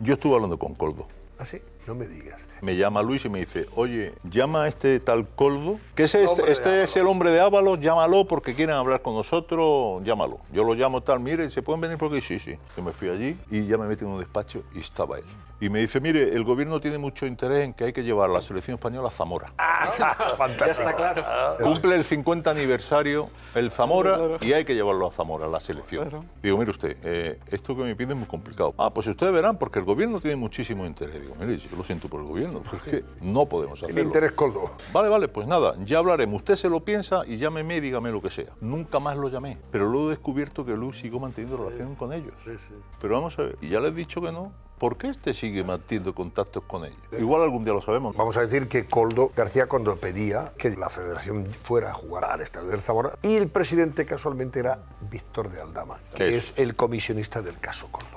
Yo estuve hablando con Coldo. Así, ¿Ah, no me digas. Me llama Luis y me dice, oye, llama a este tal Coldo, que es este, este es el hombre de Ábalos, llámalo porque quieren hablar con nosotros, llámalo. Yo lo llamo tal, mire, ¿se pueden venir? Porque sí, sí. Yo me fui allí y ya me metí en un despacho y estaba él. Y me dice, mire, el gobierno tiene mucho interés en que hay que llevar a la selección española a Zamora. Ah, fantástico. Ya está claro. Cumple el 50 aniversario el Zamora y hay que llevarlo a Zamora, a la selección. Digo, mire usted, eh, esto que me pide es muy complicado. Ah, pues ustedes verán, porque el gobierno tiene muchísimo interés mire, yo lo siento por el gobierno, porque no podemos hacerlo. El interés coldo. Vale, vale, pues nada, ya hablaremos. Usted se lo piensa y llámeme, dígame lo que sea. Nunca más lo llamé, pero luego he descubierto que Luis sigue manteniendo relación con ellos. Pero vamos a ver, y ya le he dicho que no, ¿Por qué este sigue manteniendo contactos con ellos? Igual algún día lo sabemos. Vamos a decir que Coldo García cuando pedía que la federación fuera a jugar al Estadio del Zamora y el presidente casualmente era Víctor de Aldama, que es? es el comisionista del caso Coldo.